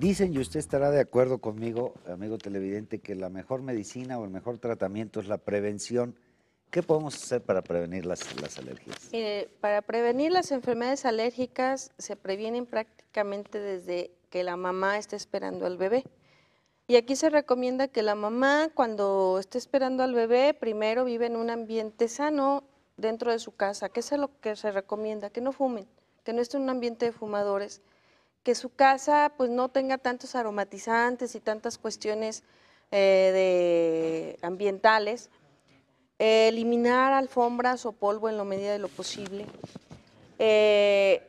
Dicen, y usted estará de acuerdo conmigo, amigo televidente, que la mejor medicina o el mejor tratamiento es la prevención. ¿Qué podemos hacer para prevenir las, alergias? para prevenir las enfermedades alérgicas se previenen prácticamente desde que la mamá esté esperando al bebé. Y aquí se recomienda que la mamá cuando esté esperando al bebé primero vive en un ambiente sano dentro de su casa. ¿Qué es lo que se recomienda? Que no fumen, que no esté en un ambiente de fumadores, que su casa pues no tenga tantos aromatizantes y tantas cuestiones eh, de ambientales, eh, eliminar alfombras o polvo en la medida de lo posible, eh,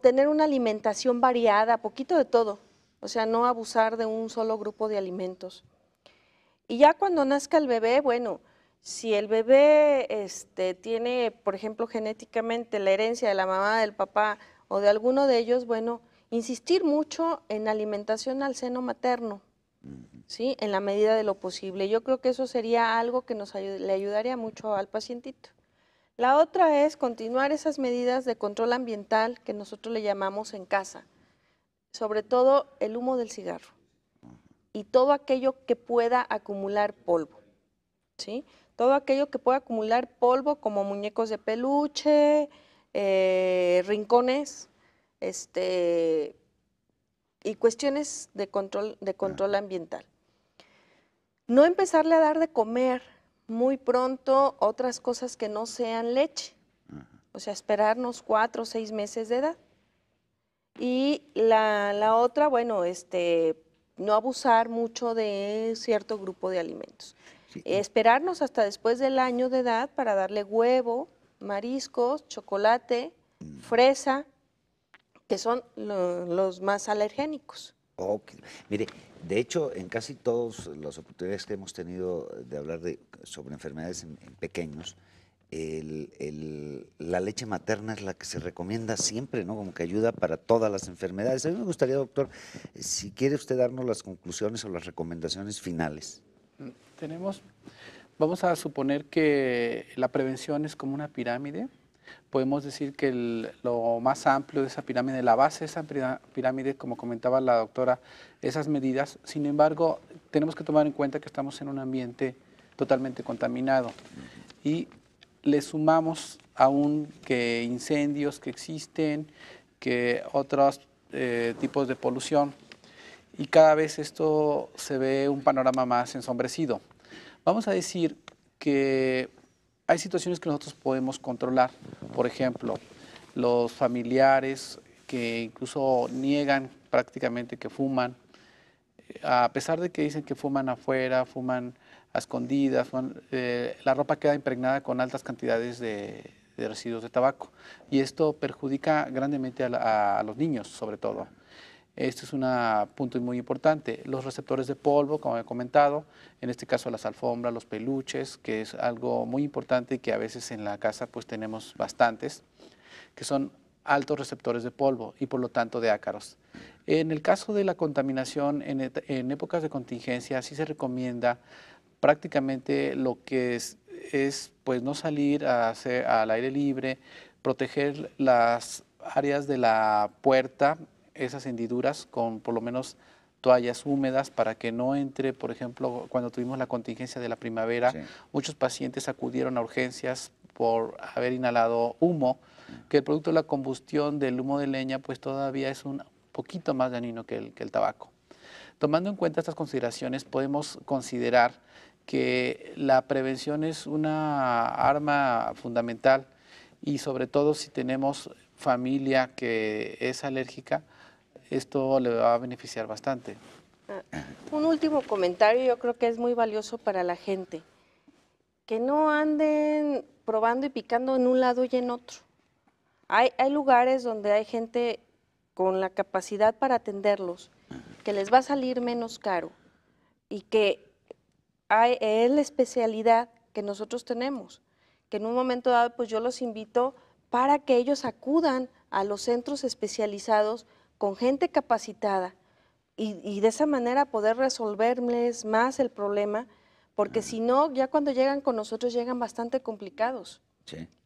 tener una alimentación variada, poquito de todo, o sea, no abusar de un solo grupo de alimentos. Y ya cuando nazca el bebé, bueno, si el bebé este, tiene, por ejemplo, genéticamente la herencia de la mamá, del papá o de alguno de ellos, bueno, Insistir mucho en alimentación al seno materno, ¿sí? En la medida de lo posible. Yo creo que eso sería algo que nos le ayudaría mucho al pacientito. La otra es continuar esas medidas de control ambiental que nosotros le llamamos en casa, sobre todo el humo del cigarro y todo aquello que pueda acumular polvo, ¿sí? Todo aquello que pueda acumular polvo como muñecos de peluche, eh, rincones, este, y cuestiones de control, de control ambiental. No empezarle a dar de comer muy pronto otras cosas que no sean leche, o sea, esperarnos cuatro o seis meses de edad. Y la, otra, bueno, este, no abusar mucho de cierto grupo de alimentos. Esperarnos hasta después del año de edad para darle huevo, mariscos, chocolate, mm. fresa, que son los más alergénicos. Mire, de hecho, en casi todas las oportunidades que hemos tenido de hablar de, sobre enfermedades en, pequeños, la leche materna es la que se recomienda siempre, ¿no? Como que ayuda para todas las enfermedades. A mí me gustaría, doctor, si quiere usted darnos las conclusiones o las recomendaciones finales. Mm, tenemos, vamos a suponer que la prevención es como una pirámide podemos decir que lo más amplio de esa pirámide, la base de esa pirámide, como comentaba la doctora, esas medidas, sin embargo, tenemos que tomar en cuenta que estamos en un ambiente totalmente contaminado y le sumamos aún que incendios que existen, que otros eh, tipos de polución y cada vez esto se ve un panorama más ensombrecido. Vamos a decir que hay situaciones que nosotros podemos controlar. Por ejemplo, los familiares que incluso niegan prácticamente que fuman, eh, a pesar de que dicen que fuman afuera, fuman a escondidas, eh, la ropa queda impregnada con altas cantidades de, residuos de tabaco. Y esto perjudica grandemente a los niños, sobre todo. Este es un punto muy importante. Los receptores de polvo, como he comentado, en este caso las alfombras, los peluches, que es algo muy importante y que a veces en la casa pues tenemos bastantes, que son altos receptores de polvo y por lo tanto de ácaros. En el caso de la contaminación, en, épocas de contingencia sí se recomienda prácticamente lo que es, pues no salir al aire libre, proteger las áreas de la puerta esas hendiduras con por lo menos toallas húmedas para que no entre, por ejemplo, cuando tuvimos la contingencia de la primavera, muchos pacientes acudieron a urgencias por haber inhalado humo, que el producto de la combustión del humo de leña pues todavía es un poquito más dañino que el, que el tabaco. Tomando en cuenta estas consideraciones, podemos considerar que la prevención es una arma fundamental y sobre todo si tenemos familia que es alérgica, esto le va a beneficiar bastante. Ah, un último comentario, yo creo que es muy valioso para la gente. Que no anden probando y picando en un lado y en otro. Hay, lugares donde hay gente con la capacidad para atenderlos, que les va a salir menos caro y que es la especialidad que nosotros tenemos, que en un momento dado pues yo los invito para que ellos acudan a los centros especializados con gente capacitada y, de esa manera poder resolverles más el problema, porque si no, ya cuando llegan con nosotros llegan bastante complicados.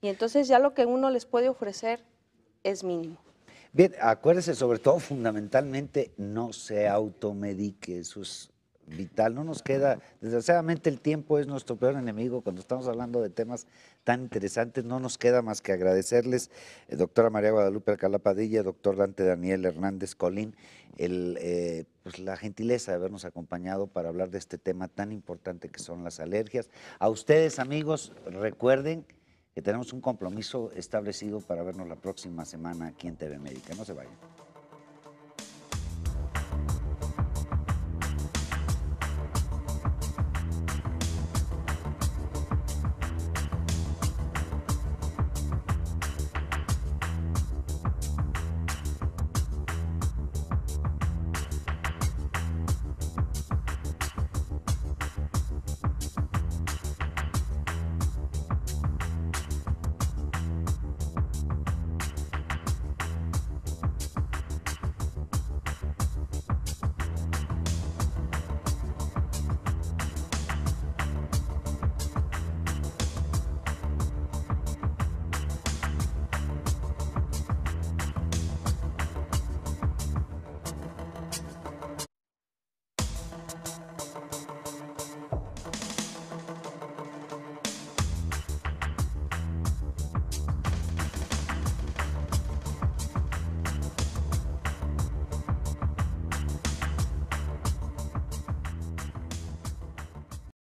Y entonces ya lo que uno les puede ofrecer es mínimo. Bien, acuérdese sobre todo fundamentalmente no se automedique, sus vital, no nos queda, desgraciadamente el tiempo es nuestro peor enemigo, cuando estamos hablando de temas tan interesantes, no nos queda más que agradecerles, eh, doctora María Guadalupe Alcalá Padilla, doctor Dante Daniel Hernández Colín, el, eh, pues, la gentileza de habernos acompañado para hablar de este tema tan importante que son las alergias. A ustedes, amigos, recuerden que tenemos un compromiso establecido para vernos la próxima semana aquí en TV Médica. No se vayan.